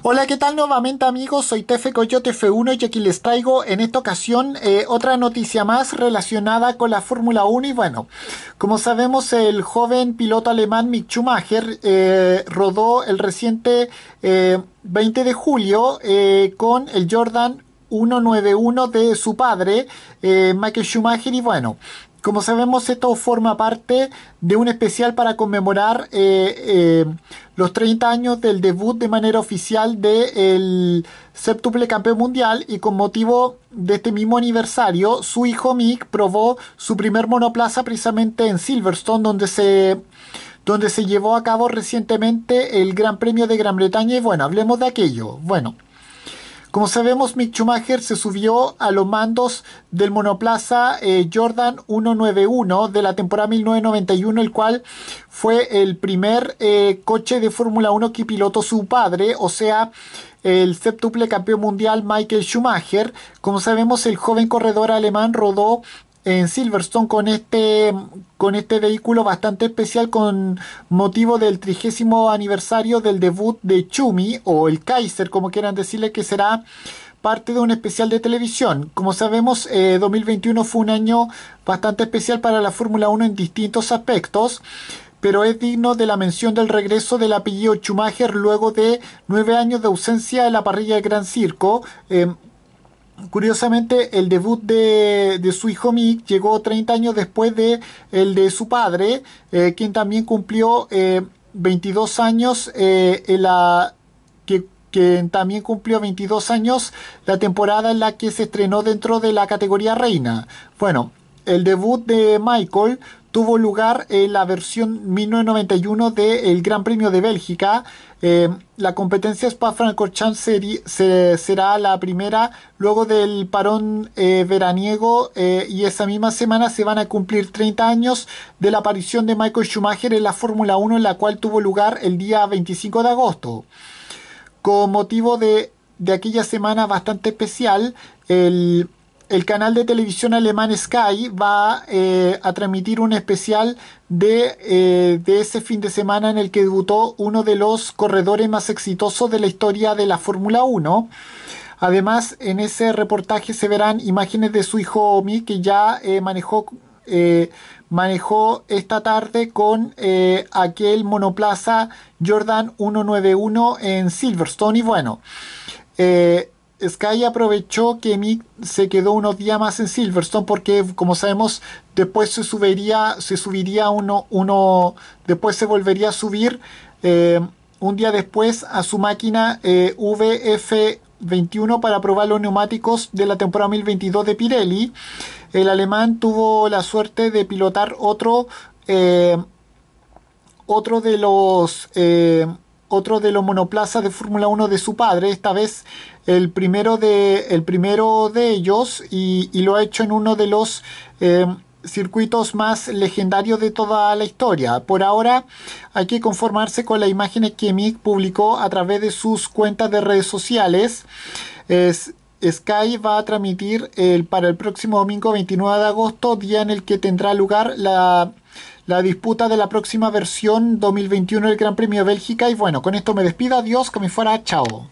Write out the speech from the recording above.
Hola, ¿qué tal nuevamente amigos? Soy Tefe Coyote F1 y aquí les traigo en esta ocasión eh, otra noticia más relacionada con la Fórmula 1 y bueno, como sabemos el joven piloto alemán Mick Schumacher eh, rodó el reciente 20 eh, de julio con el Jordan 191 de su padre, Michael Schumacher y bueno, como sabemos, esto forma parte de un especial para conmemorar eh, eh, los 30 años del debut de manera oficial del de séptuple campeón mundial y con motivo de este mismo aniversario, su hijo Mick probó su primer monoplaza precisamente en Silverstone, donde se donde se llevó a cabo recientemente el Gran Premio de Gran Bretaña y bueno, hablemos de aquello. Bueno, como sabemos, Mick Schumacher se subió a los mandos del monoplaza eh, Jordan 191 de la temporada 1991, el cual fue el primer eh, coche de Fórmula 1 que pilotó su padre, o sea, el septuple campeón mundial Michael Schumacher. Como sabemos, el joven corredor alemán rodó en Silverstone con este, con este vehículo bastante especial con motivo del trigésimo aniversario del debut de Chumi o el Kaiser, como quieran decirle que será parte de un especial de televisión. Como sabemos, 2021 eh, fue un año bastante especial para la Fórmula 1 en distintos aspectos, pero es digno de la mención del regreso del apellido Schumacher luego de nueve años de ausencia en la parrilla del Gran Circo. Em, Curiosamente, el debut de, su hijo Mick llegó 30 años después de el de su padre, eh, quien también cumplió 22 eh, años eh, que, también cumplió 22 años la temporada en la que se estrenó dentro de la categoría reina. Bueno, el debut de Michael tuvo lugar en la versión 1991 del Gran Premio de Bélgica. Eh, la competencia Spa-Francorchamps ser, será la primera luego del parón eh, veraniego eh, y esa misma semana se van a cumplir 30 años de la aparición de Michael Schumacher en la Fórmula 1 en la cual tuvo lugar el día 25 de agosto. Con motivo de, de aquella semana bastante especial, el el canal de televisión alemán Sky va eh, a transmitir un especial eh, de, ese fin de semana en el que debutó uno de los corredores más exitosos de la historia de la Fórmula 1. Además, en ese reportaje se verán imágenes de su hijo Omi, que ya eh, manejó, manejó esta tarde con aquel monoplaza Jordan 191 en Silverstone. Y bueno, Sky aprovechó que Mick se quedó unos días más en Silverstone porque, como sabemos, después se subiría, se subiría después se volvería a subir eh, un día después a su máquina eh, VF21 para probar los neumáticos de la temporada 2022 de Pirelli. El alemán tuvo la suerte de pilotar otro, eh, otro de los otro de los monoplazas de Fórmula 1 de su padre, esta vez el primero de, el primero de ellos, y, lo ha hecho en uno de los eh, circuitos más legendarios de toda la historia. Por ahora hay que conformarse con las imágenes que Mick publicó a través de sus cuentas de redes sociales. Es, Sky va a transmitir el, para el próximo domingo 29 de agosto, día en el que tendrá lugar la la disputa de la próxima versión 2021 del Gran Premio de Bélgica. Y bueno, con esto me despido. Adiós, que me fuera. Chao.